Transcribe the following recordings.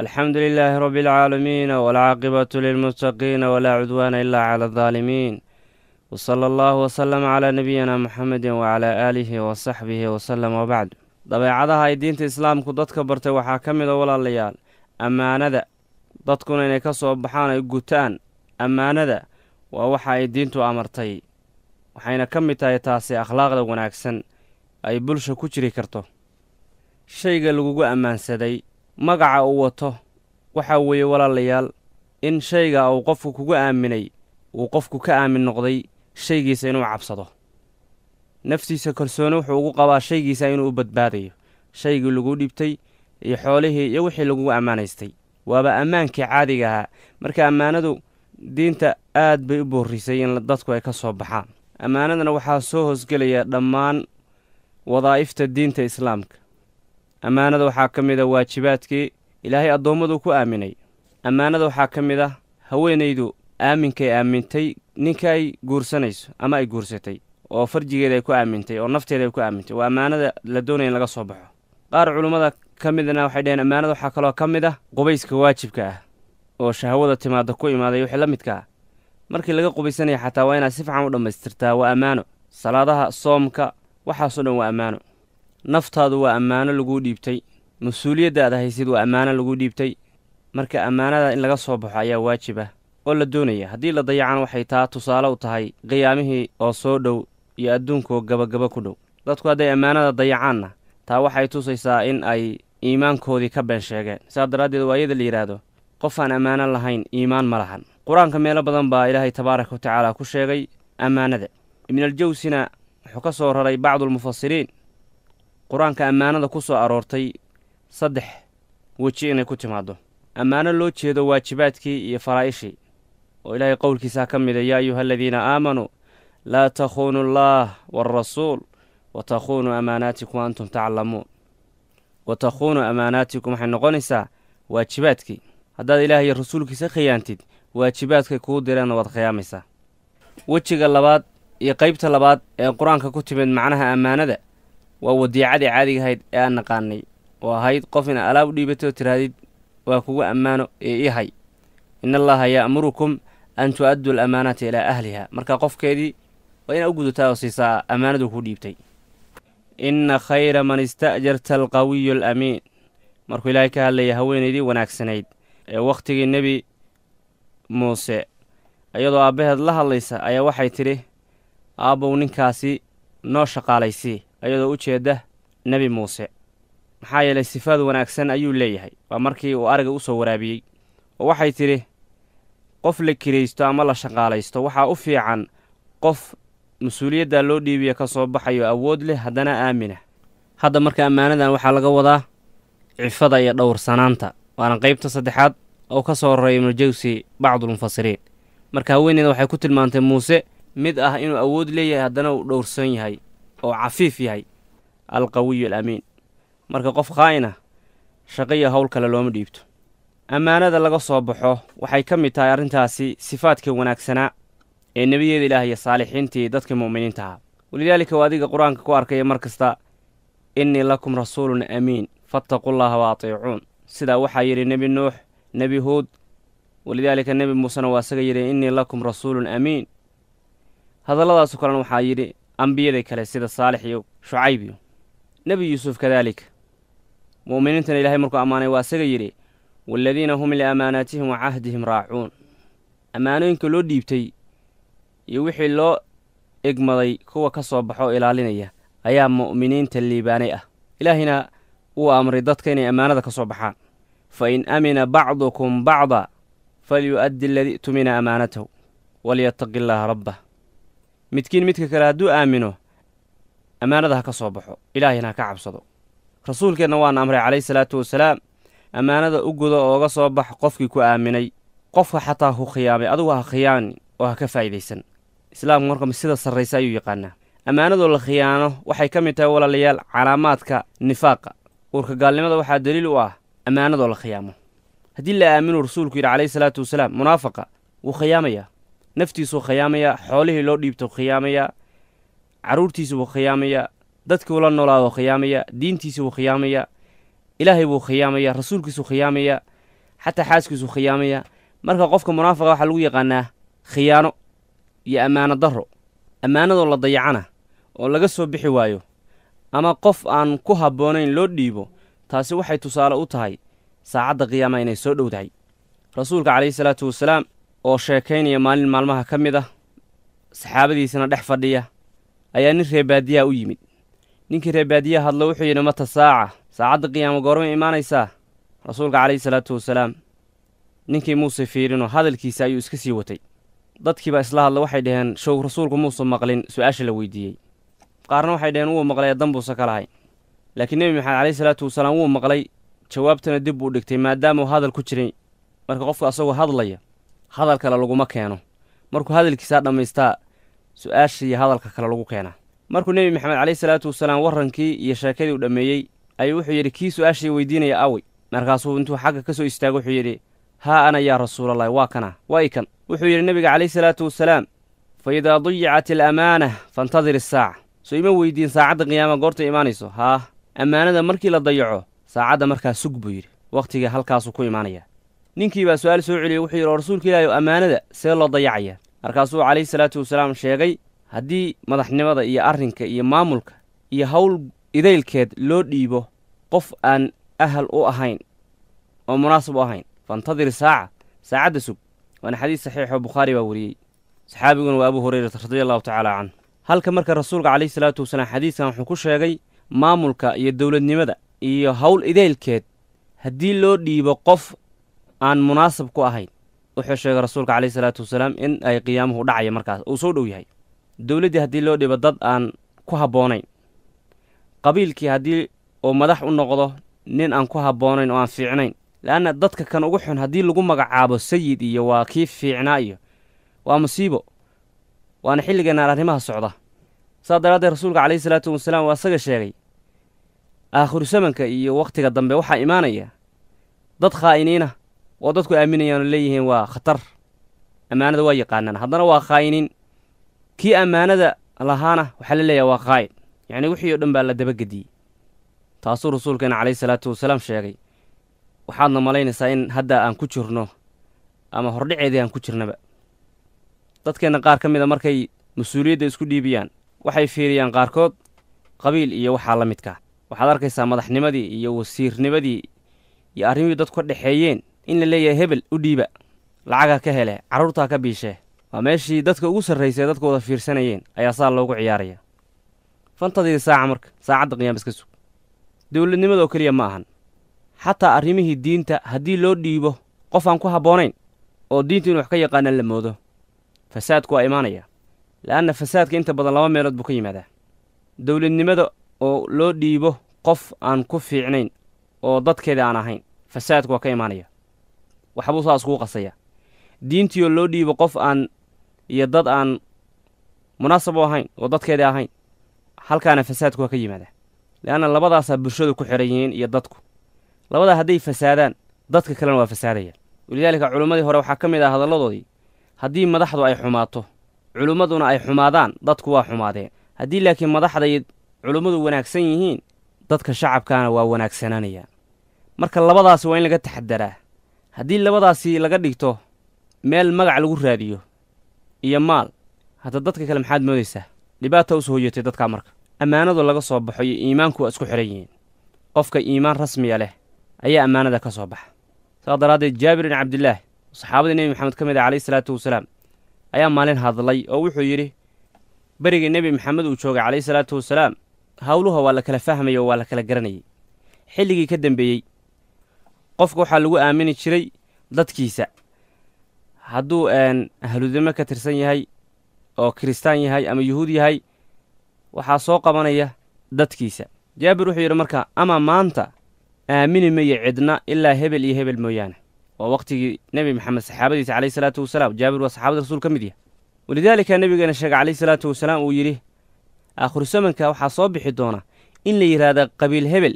alxamdu lilaahi rabi اlcaalamiina wاlcaaqibatu lilmuttaqiina walaa cudwaana ila cala اdaalimiin wsala allahu wslama calaa nabiyina muxamedi wacalaa aalihi wasaxbihi wasalam wabacd dabeecadaha ay diinta islaamku dadka bartay waxaa ka mid a walaalayaal ammaanada dadkuna inay ka soo baxaan ay gutaan ammaanada waa waxa ay diintu amartay waxayna ka mid tahay taasi akhlaaqda wanaagsan ay bulsha ku jiri karto shayga lagugu ammaansaday magaca uu wato waxaa weeye walaalayaal in shayga uu qofku kugu aaminay uu qofku ka aamin noqday shaygiisa inuu cabsado naftiisa kalsooni wuxuu ugu qabaa shaygiisa inuu u badbaadayo shaygii lagu dhibtay iyo xoolihii iyo wixii lagugu ammaanaystay waaba ammaankii caadiga ahaa marka ammaanadu diinta aad bay u boorrisay in dadku ay ka soo baxaan ammaanadana waxaa soo hoosgelaya dhammaan wadaa'ifta diinta islaamka ammaanada waxaa ka mid a ah waajibaadkii ilaahay addoommadu ku aaminay ammaanada waxaa ka mid ah haweenaydu aaminkay aamintay ninka ay guursanayso ama ay guursatay oo farjigeeda ay ku aamintay oo nafteeda ay ku aamintay waa ammaanada la doonaya in laga soo baxo qaar culimmada ka midna waxay dhaheen ammaanada waxaa kaloo ka mid ah qubayska waajibka ah oo shahwada timaada ku imaaday wixii la midka ah markii laga qubaysanaya xataa waa inaad si fican u dhammaystirtaa waa ammaano salaadaha soomka waxaasoo dhan waa ammaano naftaadu waa ammaano laguu dhiibtay mas-uuliyadda aad haysid waa ammaano laguu dhiibtay marka ammaanada in laga soo baxo ayaa waajib ah oo la doonaya haddii la dayacan waxay taa tusaale u tahay qiyaamihii oo soo dhow iyo adduunkoo gabagaba ku dhow dadku hadday ammaanada dayacaanna taa waxay tusaysaa in ay iimaankoodii ka been sheegeen saas daraaddeed waa iyada la yidhaahdo qof aan ammaano lahayn iimaan ma lahan qur-aanka meelo badan baa ilaahay tabaaraka wa tacaala ku sheegay ammaanada ibnaljawsina wuxuu ka soo raray bacdulmufasiriin qur-aanka ammaanada ku soo aroortay saddex weji inay ku timaaddo ammaano loo jeedo waajibaadkii iyo faraa'ishii oo ilaahay qowlkiisaa ka mida ah, yaa ayuha aladiina aamanuu laa takhuunu allaah waalrasuul wa takhuunuu amaanaatikum wa antum taclamuun wa takhuunu amaanaatikum waxay noqonaysaa waajibaadkii haddaad ilaah iyo rasuulkiisa khiyaantid waajibaadkay kuu direenna waad khiyaamaysaa wejiga labaad iyo qaybta labaad ee qur-aanka ku timid macnaha ammaanada waa wadiicadii caadiga ahayd ee aan naqaanay oo ahayd qof ina alaab u dhiibatay oo tiraadid waa kugu ammaano ee ihay hay in allaha ya'murukum an tu'addu alamaanaata ilaa ahliha marka qofkeedii waa inaa u gudataa oo siisaa ammaanadu kuu dhiibtay inna khayra man ista'jarta alqawiyu alamiin markuu ilaahay ka hadlaya haweenaydii wanaagsanayd ee wakhtigii nebi muuse iyadoo aabbaheed la hadlaysa ayaa waxay tidhi aabbow ninkaasi noo shaqaalaysii ayadoo u jeedda nebi muuse maxaa yeelay sifaad wanaagsan ayuu leeyahay waa markii uu ariga u soo waraabiyey oo waxay tidhi qof la kiraysto ama la shaqaalaysto waxaa u fiican qof mas-uuliyaddaa loo dhiibiya ka soo baxayo awood leh haddana aamina hadda marka ammaanadan waxaa laga wadaa cifada iyo dhowrsanaanta waana qaybta saddexaad oo ka soo horreeya ibnujawsi bacdulmufasiriin marka haweeneeda waxay ku tilmaantay muuse mid ah inuu awood leeyahay haddana uu dhowrsan yahay oo cafiif yahay alqawiyu alamiin marka qof khaa'ina shaqo iyo howl kale looma dhiibto ammaanada laga soo baxo waxay ka mid tahay arrintaasi sifaadka wanaagsanaa ee nebiyada ilaah iyo saalixiintii dadkii mu'miniinta ahaa walidaalika waa adiga qur-aanka ku arkaya mar kasta innii lakum rasuulun amiin fattaqullaaha wa atiicuun sidaa waxaa yidhi nebi nuux nebi huud walidaalika nebi muusena waa isaga yidhi innii lakum rasuulun amiin hadalladaasoo kalena waxaa yidhi ambiyada kale sida saalix iyo shucayb iyo nebi yuusuf kadaalika mu'miniintana ilaahay markuu ammaanay waa isaga yidhi waaladiina hum liamaanaatihim wa cahdihim raacuun ammaanooyinka loo dhiibtay iyo wixii loo egmaday kuwa ka soo baxo oo ilaalinaya ayaa mu'miniinta liibaanay ah ilaahayna wuu amray dadka inay ammaanada ka soo baxaan fa in amina bacdukum bacda falyu'addi aladii tumina amaanatahu walyataqi illaaha rabbah midkiin midka kale hadduu aamino ammaanada ha ka soo baxo ilaahayna ha ka cabsado rasuulkeenna waana amray calayhi salaatu wasalaam ammaanada u guda ooga soo bax qofkii ku aaminay qofka xataa hu khiyaamay adugu ha khiyaani oo ha ka faa'idaysan islaamku marka sida sarraysa ayuu yaqaanaa ammaanadoo la khiyaano waxay ka mid tahay walaalayaal calaamaadka nifaaqa uurka gaalnimada waxaa daliil u ah ammaanadoo la khiyaamo haddii la aaminu rasuulku yidhi calayhi salaatu wasalaam munaafaqa wuu khiyaamayaa naftiisuu khiyaamayaa xoolihii loo dhiibtou khiyaamayaa carruurtiisii khiyaamayaa dadkii ula noolaaduu khiyaamayaa diintiisibuu khiyaamayaa ilaahay buu khiyaamayaa rasuulkiisuu khiyaamayaa xataa xaaskiisuu khiyaamayaa marka qofka munaafiqa waxaa lagu yaqaanaa khiyaano iyo ammaano darro ammaanadoo la dayacana oo laga soo bixi waayo ama qof aan ku habboonayn loo dhiibo taasi waxay tusaale u tahay saacadda qiyaama inay soo dhow rasuulka calayhi salaatu wasalaam oo sheekaynaya maalin maalmaha ka mid ah saxaabadiisana dhex fadhiya ayaa nin reebaadiyaha u yimid ninkii reebaadiyaha hadlo wuxuu yidhi mata saaca saacadda qiyaamo goormay imaanaysaa rasuulka calayhi salaatu wasalaam ninkii muuse fiirinoo hadalkiisa ayuu iska sii watay dadkiibaa isla hadla waxay dhaheen show rasuulku muuse maqlin su-aasha la weydiiyey qaarna waxay dhaheen wuu maqlay dan buusa ka lahay laakiin nebi maxamed calayhi salaatu wasalaam wuu maqlay jawaabtana dib buu dhigtay maadaamau hadal ku jiray marka qofka asagoo hadlaya hadal kale laguma keeno markuu hadalkiisaa dhammaystaa su-aasha iyo hadalka kale lagu keenaa markuu nebi maxamed calayhi salaatu wasalaam warrankii iyo sheekadii u dhammeeyey ayuu wuxuu yidhi kii su-aashii weydiinaya awey markaasuu intuu xagga ka soo istaago wuxuu yidhi haa ana yaa rasuulallahi waa kanaa waa i kan wuxuu yidhi nebiga caleyhi salaatu wasalaam fa idaa duyicat alaamaana fantadir isaaca soo ima weydiin saacadda qiyaama goortay imaanayso haah ammaanada markii la dayaco saacadda markaa sug buu yidhi wakhtiga halkaasuu ku imaanayaa ninkii baa su-aal soo celiyey wuxuu yidhi rasuulka ilaahi o ammaanada see loo dayacaya markaasuu calayhi salaatu wasalaam sheegay haddii madaxnimada iyo arrinka iyo maamulka iyo howl idaylkeed loo dhiibo qof aan ahal u ahayn oo munaasib u ahayn fantadir saaca saacadda sug waana xadiis saxiixoo bukhaari baa weriyey saxaabiguna waa abu hurayrata radiallahu tacaala canh halka marka rasuulka calayhi salaatu wasalaam xadiiskan wuxuu ku sheegay maamulka iyo dowladnimada iyo howl idaylkeed haddii loo dhiibo qof aan munaasab ku ahayn wuxuu sheegay rasuulka caleyhi salaatu wasalaam in ay qiyaamuhu dhacaya markaas uu soo dhow yahay dowladdii haddii loo dhibo dad aan ku habboonayn qabiilkii haddii uu madax u noqdo nin aan ku habboonayn oo aan fiicnayn leanna dadka kan ugu xun haddii lagu magacaabo sayid iyo waa kii fiicnaa iyo waa musiibo waana xilligeenaan arrimaha socda saa daraaddeed rasuulka caleyhi salaatu wasalaam waa isaga sheegay aakhiru samanka iyo wakhtiga dambe waxaa imaanaya dad khaa'iniina oo dadku aaminayaano leeyihiin waa khatar ammaanada waa yaqaanaan haddana waa khaayinin kii ammaanada lahaana waxaa la leeyahay waa khaayin yacnii wixii o dhan baa la dabagediyey taasuu rasuulkeena calayhi salaatu wasalaam sheegay waxaadna malaynaysaa in hadda aan ku jirno ama hordhaceedii aan ku jirnaba dadkeenna qaar ka mida markay mas-uuliyadda isku dhiibiyaan waxay fiiriyaan qaarkood qabiil iyo waxaa la midka waxaad arkaysaa madaxnimadii iyo wasiirnimadii iyo arrimihii dadku dhexeeyeen in la leeyahay hebel u dhiiba lacagaa ka hele carruurtaa ka biishee waa meeshii dadka ugu sarraysay dadku wada fiirsanayeen ayaa saa loogu ciyaaraya fantadayda saaca marka saacadda qiyaam iska sug dowladnimadoo keliya ma ahan xataa arrimihii diinta haddii loo dhiibo qof aan ku habboonayn oo diinta inu wax ka yaqaanaan la moodo fasaadku waa imaanaya la'anna fasaadka inta badan laba meelood buu ka yimaadaa dowladnimada oo loo dhiibo qof aan ku fiicnayn oo dadkeeda aan ahayn fasaadku waa ka imaanaya waxbuu saas kuu qasaya diintiioo loo dhiibo qof aan iyo dad aan munaasab u ahayn oo dadkeeda ahayn halkaana fasaadku waa ka yimaada leanna labadaasaa bulshadu ku xidhan yihiin iyo dadku labadaa hadday fasaadaan dadka kalena waa fasaadaya walidaalika culimmadii hore waxaa ka mid ah hadalladoodii haddii madaxdu ay xumaato culimmaduna ay xumaadaan dadku waa xumaadeen haddii laakiin madaxday culimmadu wanaagsan yihiin dadka shacabkaana waa wanaagsanaanayaan marka labadaas waa in laga taxadaraa haddii labadaasi laga dhigto meel magac lagu raadiyo iyo maal hadda dadka kale maxaad moodaysaa dhibaata usu hoyatay dadkaa marka ammaanadu laga soo baxo iyo iimaanku waa isku xidhan yihiin qofka iimaan rasmiya leh ayaa ammaanada ka soo baxa saas daraaddeed jaabir bin cabdillaah oo saxaabadii nebi maxamed ka mid ah calayhi salaatu wasalaam ayaa maalin hadlay oo wuxuu yidhi berigii nebi maxamed uu joogay calayhi salaatu wasalaam howluha waa la kala fahmayay oo waa la kala garanayay xilligii ka dembeeyey qofka waxaa lagu aamini jiray dadkiisa hadduu ahludimo ka tirsan yahay oo kiristaan yahay ama yuhuud yahay waxaa soo qabanaya dadkiisa jaabir wuxuu yidhi marka ama maanta aamini maya cidna ilaa hebel iyo hebel mooyaane waa waqtigii nebi maxamed saxaabadiisa caleyh salaatu wasalaam jaabir waa saxaabada rasuul ka mid yaha walidaalika nebigeena sheega caleyh salaatu wasalaam uu yidhi aakhirusamanka waxaa soo bixi doona in la yidhaahda qabiil hebel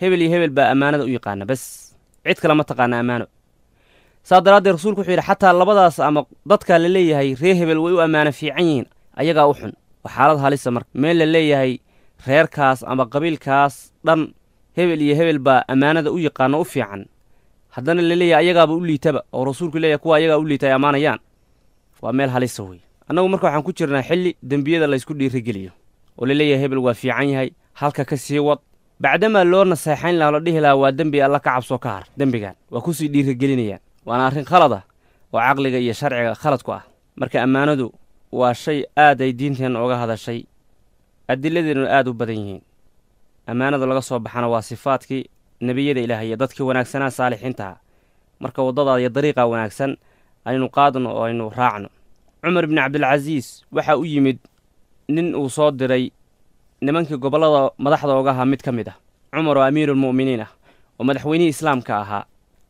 hebel iyo hebel baa ammaanada u yaqaana bas cid kale ma taqaana ammaano saa daraaddeed rasuulku wuxuu yidhi xataa labadaas ama dadkaa la leeyahay reer hebel way u ammaano fiican yihiin ayagaa u xun waa xaalad halisa ah marka meel la leeyahay reerkaas ama qabiilkaas dhan hebel iyo hebel baa ammaanada u yaqaano u fiican haddana la leeyahay ayagaaba u liitaba oo rasuulku leeyahay kuwa ayagaa u liita ay ammaanayaan waa meel halisa ah wey annagu marka waxaan ku jirnaa xilli dembiyada laysku dhiirigeliyo oo la leeyahay hebel waa fiican yahay halka ka sii wad bacdama loo naseexayn lahaa la dhihi lahaa waa dembi alla ka cabsoo ka har dembigan waa kusii dhiirigelinayaan waana arrin khalad ah oo caqliga iyo sharciga khaladku ah marka ammaanadu waa shay aaday diinteen uga hadashay adiladeennuna aad u badan yihiin ammaanada laga soo baxana waa sifaadkii nebiyada ilaah iyo dadkii wanaagsanaa saalixiintaha ah. marka waddadaa iyo dariiqaa wanaagsan aynu qaadno oo aynu raacno cumar bini cabdilcasiis waxaa u yimid nin uu soo diray nimankii gobollada madaxda oga ahaa mid ka mid ah cumar oo amiiruulmu'miniin ah oo madaxweynihii islaamka ahaa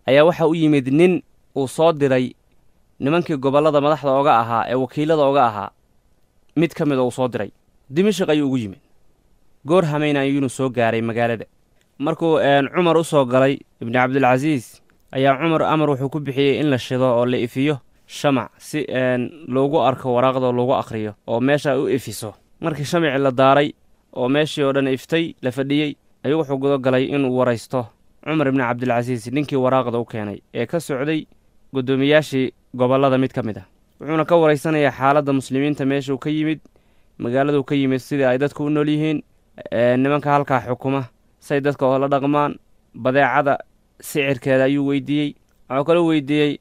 ayaa waxaa u yimid nin uu soo diray nimankii gobollada madaxda oga ahaa ee wakiilada oga ahaa mid ka mid ah uu soo diray dimashik ayuu ugu yimid goor hameyn ayuunu soo gaaray magaalada markuu cumar u soo galay ibni cabdilcasiis ayaa cumar amar wuxuu ku bixiyey in la shido oo la ifiyo shamac si loogu arko waraaqda loogu akhriyo oo meesha u ifiso markii shamaci la daaray oo meeshii oo dhan iftay la fadhiyey ayuu wuxuu gudogalay inuu waraysto cumar ibni cabdilcasiis ninkii waraaqda u keenay ee ka socday guddoomiyaashii gobollada mid ka mid a ah. wuxuuna ka waraysanayaa xaaladda muslimiinta meeshuu ka yimid magaaladuu ka yimid sidii ay dadku u nool yihiin nimanka halkaa xukuma say dadka oo la dhaqmaan badeecada sicirkeeda ayuu weydiiyey waxuu kaloo weydiiyey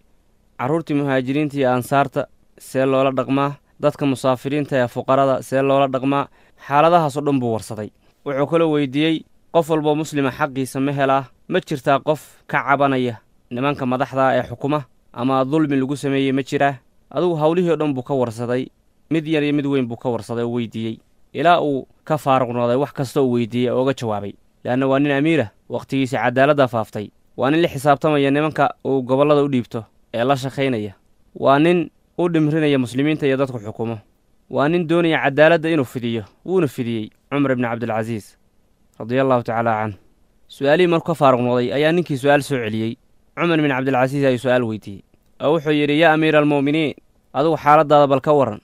carruurtii muhaajiriinta iyo ansaarta see loola dhaqmaa dadka musaafiriinta ee fuqarada see loola dhaqmaa xaaladahaasoo dhan buu warsaday wuxuu kaloo weydiiyey qof walboo muslima xaqiisa ma helaa ma jirtaa qof ka cabanaya nimanka madaxda ee xukuma ama dulmi lagu sameeyey ma jiraa adugu howlihii o dhan buu ka warsaday mid yar iyo mid weyn buu ka warsaday oo weydiiyey ilaa uu ka faaruqnooday wax kasta uu weydiiyey oo uga jawaabay le'anna waa nin amiira wakhtigiisa cadaaladda faaftay waa nin la xisaabtamaya nimanka uu gobollada u dhiibto ee la shaqaynaya waa nin u dhimrinaya muslimiinta iyo dadku xukumo waa nin doonaya cadaaladda inuu fidiyo wuuna fidiyey cumar ibni cabdilcasiis radi allahu tacaala canh su'aalihii markuu ka faaruq ayaa ninkii su'aal soo celiyey cumar ibni cabdilcasiis ayuu su'aal weydiiyey oo wuxuu yidhi yaa amiira almu'miniin adugu xaaladdaada bal ka warran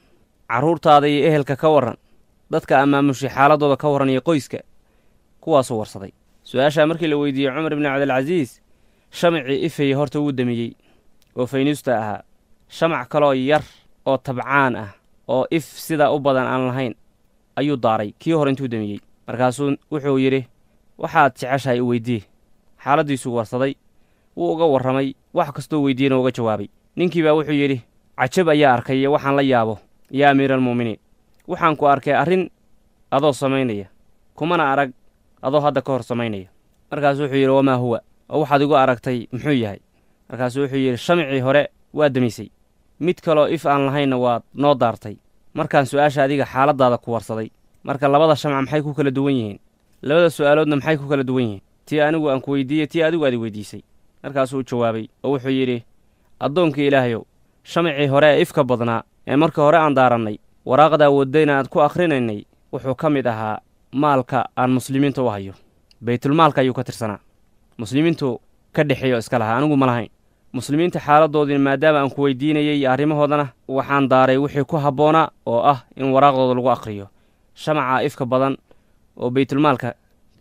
carruurtaada iyo ehelka ka warran dadka amaamushi xaaladooda ka warran iyo qoyska kuwaasuu warsaday su'aashaa markii la weydiiyey cumar ibni cabdilcasiis shamacii ifeye horta wuu damiyey oo faynuusta ahaa shamac kaloo yar oo tabcaan ah oo if sidaa u badan aan lahayn ayuu daaray kii hore intuu damiyey markaasuu wuxuu yidhi waxaad jeceshahay u weyddiye xaaladdiisuu warsaday wuu uga warramay wax kastoo weyddiiyena uga jawaabay baa wuxuu yidhi cajab ayaa arkay iyo waxaan la yaabo yaa amiiraalmu'miniin waxaan ku arkay arrin adoo samaynaya kumana arag adoo hadda ka hor samaynaya markaasuu wuxuu yidhi wamaa huwa oo waxaad igu aragtay muxuu yahay markaasuu wuxuu yidhi shamicii hore waa demisay mid kaloo if aan lahaynna waad noo daartay markaan su'aasha adiga xaaladdaada ku warsaday marka labada shamca maxay ku kala duwan yihiin labada su'aaloodna maxay ku kala duwan yihiin tii anigu aan ku weydiiyey tii adigu aad i weydiisay markaasuu jawaabay oo wuxuu yidhi addoonkii ilaahyow shamacii hore ee ifka badnaa ee marka hore aan daarannay waraaqdaa waddayna aad ku akhrinaynay wuxuu ka mid ahaa maalka aan muslimiinta u hayo baytulmaalka ayuu ka tirsanaa muslimiintu ka dhexeeyo iska lahaa anigu ma lahayn muslimiinta xaaladoodina maadaama aan ku weydiinayay arrimahoodana waxaan daaray wixii ku habboonaa oo ah in waraaqdooda lagu akhriyo shamaca ifka badan oo baytulmaalka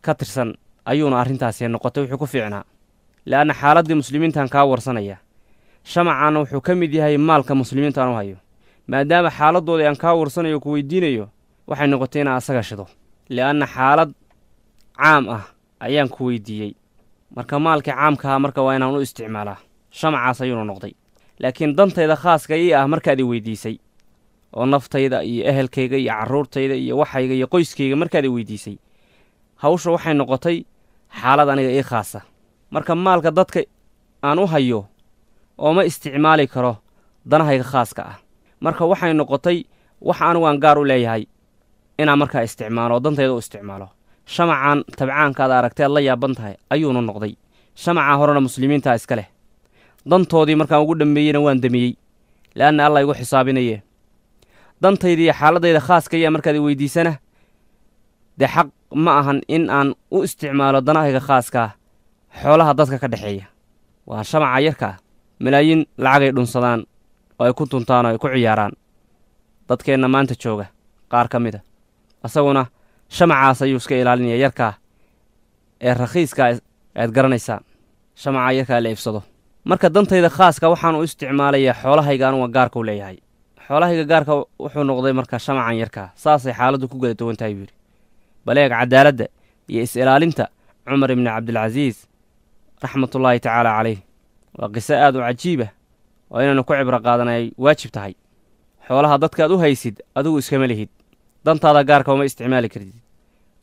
ka tirsan ayuuna arrintaasi noqotay wuxuu ku fiicnaa le'anna xaaladdii muslimiintaan kaa warsanaya shamacaana wuxuu ka mid yahay maalka muslimiinta aan u hayo maadaama xaaladoodii aan kaa warsanayo ku weydiinayo waxay noqotay inaan asaga shido le'anna xaalad caam ah ayaan ku weydiiyey marka maalkii caamkaha marka waa inaan u isticmaalaa shamacaas ayuunu noqday laakiin dantayda khaaska ii ah markaad i weydiisay oo naftayda iyo ehelkayga iyo carruurtayda iyo waxayga iyo qoyskayga markaad i weydiisay hawsha waxay noqotay xaalad aniga ii khaasa marka maalka dadka aan u hayo oo ma isticmaali karo danahayga khaaska ah marka waxay noqotay wax anigu aan gaar u leeyahay inaan markaa isticmaalo oo dantayda u isticmaalo shamacan tabcaanka ad la yaaban tahay ayuunu noqday shamacaa horena muslimiintaa iska leh dantoodii markaan ugu dhammeeyeyna waan damiyey la'anna alla igu xisaabinaye dantayda iyo xaaladayda khaaska ayaa markaad i dee xaq ma ahan in aan u isticmaalo danahayga khaaskaa xoolaha dadka ka dhexeeya waa shamaca yarkaa malaayiin lacagay dhunsadaan oo ay ku tuntaan oo ay ku ciyaaraan dadkeenna maanta jooga qaar ka mida asaguna shamacaas ayuu iska ilaalinaya yarkaa ee rakhiiska aad garanaysaan shamaca yarkaa la iibsado marka dantayda khaaska waxaan u isticmaalayaa xoolahayga anuga gaarka u leeyahay xoolahayga gaarka wuxuu noqday marka shamacan yarkaa saasay xaaladdu ku kala duwan tahay buu yidhi baleeg cadaaladda iyo is-ilaalinta cumar ibni cabdilcasiis raxmatullaahi tacaala calayh waa qiso aad u cajiibah oo inaanu ku cibro qaadan ay waajib tahay xoolaha dadkaad u haysid adigu iskama lihid dantaada gaarka uma isticmaali kartid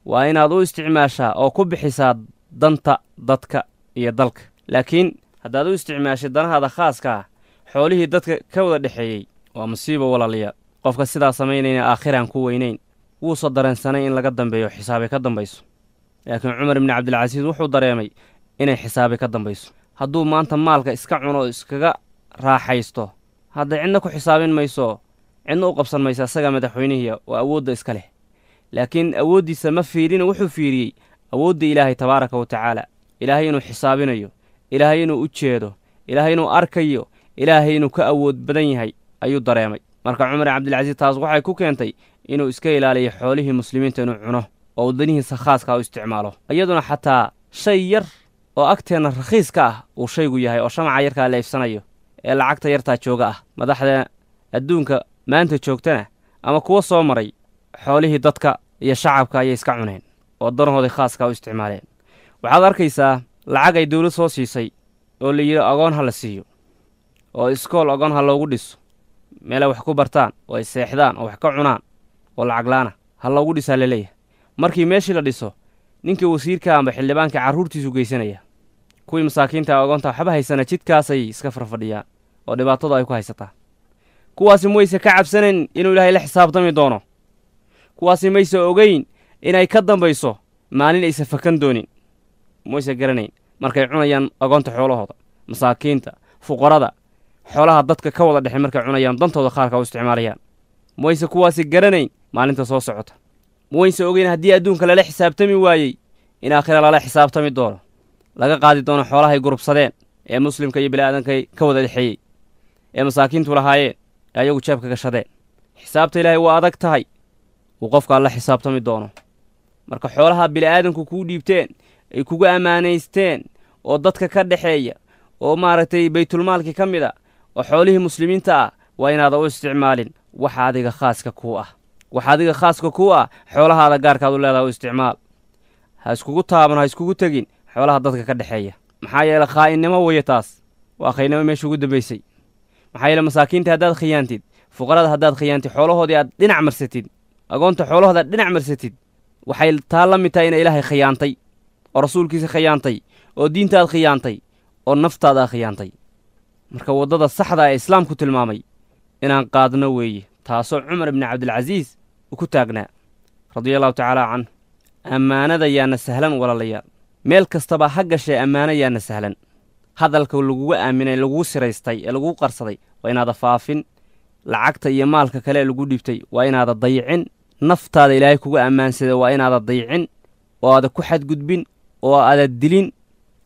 waa inaad u isticmaashaa oo ku bixisaa danta dadka iyo dalka laakiin haddaad u isticmaashay danahaada khaaskaah xoolihii dadka ka wada dhexeeyey waa musiibo walaaliya qofka sidaa samaynayna aakhiraan ku weynayn wuusoo dareensanay in laga dambeeyo xisaabay ka dambayso laakiin cumar ibni cabdilcasiis wuxuu dareemay inay xisaabay ka dambayso hadduu maanta maalka iska cuno iskaga raaxaysto hadda cidna ku xisaabin mayso cidna u qabsan mayso asagaa madaxweynihiiya waa awoodda iska leh laakiin awooddiisa ma fiirina wuxuu fiiriyey awoodda ilaahay tabaaraka wa tacaala ilaahay inuu xisaabinayo ilaahay inuu u jeedo ilaahay inuu arkayo ilaahay inuu ka awood badan yahay ayuu dareemay marka cumar cabdilcasiis taas waxay ku keentay inuu iska ilaaliyo xoolihii muslimiinta inuu cuno oo danihiisa khaaska u isticmaalo iyaduna xataa shay yar oo agteenna rakhiiska ah uu shaygu yahay oo shamaca yarkaa la iibsanayo ee lacagta yartaa jooga ah madaxda adduunka maanta joogtana ama kuwa soo maray xoolihii dadka iyo shacabka ayay iska cuneen oo danahooday khaaska u isticmaaleen waxaad arkaysaa lacag ay dawlad soo siisay oo la yidhi agoon ha la siiyo oo iskool agoon ha loogu dhiso meelay wax ku bartaan oo ay seexdaan oo wax ka cunaan oo lacaglaana ha loogu dhisaa laleeyahay markii meeshii la dhiso ninkii wasiirka amba xildhibaanka carruurtiisu geysanaya kuwii masaakiinta agoonta waxba haysana jidkaasay iska farfadhiyaan oo dhibaatadu ay ku haysataa kuwaasi mayse ka cabsanayn inuu ilaahay la xisaabtami doono kuwaasi mayse ogeyn inay ka dambayso maalin aysan fakan doonin maysa garanayn markay cunayaan agoonta xoolahooda masaakiinta fuqarada xoolaha dadka ka wada dhexin markay cunayaan dantooda qaarka u isticmaalayaan mayse kuwaasi garanayn maalinta soo socota mayse ogeyn haddii adduunka lala xisaabtami waayey in aakhira lala xisaabtami doono laga qaadi doono xoolahay gurubsadeen ee muslimka iyo bini'aadankay ka wada dhexeeyey ee masaakiintu lahaayeen ee ayagu jeebka gashadeen xisaabta ilaahay waa adag tahay uu qofka alla xisaabtami doono marka xoolaha bini'aadanku kuu dhiibteen ay kugu ammaanaysteen oo dadka ka dhexeeya oo maaragtay baytulmaalkii ka mid a oo xoolihii muslimiinta ah waa inaada u isticmaalin wax adiga khaaska kuu ah wax adiga khaaska kuu ah xoolahaada gaarkaad u leedahay u isticmaal ha iskugu taaban ha iskugu tegin xoolaha dadka ka dhexeeya maxaa yeele khaa'innimo weeye taas waa khaynimo meesha ugu dambaysay maxaa yeele masaakiinta haddaad khiyaantid fuqarada haddaad khiyaantid xoolahoodii aad dhinac marsatid agoonta xoolahooda aad dhinac marsatid waxay taa la mid tahay ina ilaahay khiyaantay oo rasuulkiisa khiyaantay oo diintaad khiyaantay oo naftaadaa khiyaantay marka waddada saxda ee islaamku tilmaamay inaan qaadno weeye taasoo cumar ibni cabdilcasiis uu ku taagnaa radiallahu tacaala canh ammaanada yaana sahlan walaalayaal meel kastaba ha gashee ammaano yaana sahlan hadalka lagugu aaminay lagugu siraystay ee lagugu qarsaday waa inaada faafin lacagta iyo maalka kale ee lagu dhiibtay waa inaada dayicin naftaada ilaahay kugu ammaansaday waa inaada dayicin oo aada ku xadgudbin oo aada dilin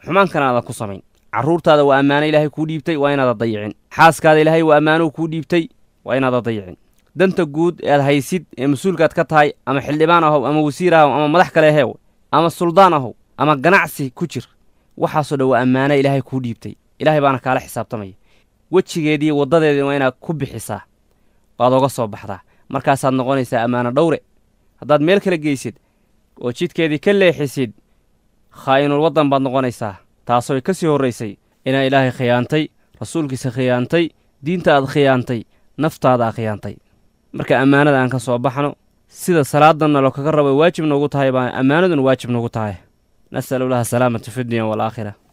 xumaankana aada ku samayn carruurtaada waa ammaano ilaahay kuu dhiibtay waa inaada dayicin xaaskaada ilaahay waa ammaanuu kuu dhiibtay waa inaada dayicin danta guud ead haysid ee mas-uulkaad ka tahay ama xildhibaan ahow ama wasiir ahow ama madax kale heew ama suldaan ahow ama ganacsi ku jir waxaasoo dhan waa ammaana ilaahay kuu dhiibtay ilaahay baana kaala xisaabtamaya wejigeedii waddadeedii waa inaad ku bixisaa waad oga soo baxdaa markaasaad noqonaysaa ammaano dhowre haddaad meel kala geysid oo jidkeedii ka leexisid khaa'inul waddan baad noqonaysaa taasooy ka sii horraysay inaa ilaahay khiyaantay rasuulkiisa khiyaantay diinta aad khiyaantay naftaadaa khiyaantay marka ammaanada aan ka soo baxno sida salaadanna loo kaga rabo waajib noogu tahay baa ammaanaduna waajib noogu tahay nasalullaha salaamata fi dunya waalaakhira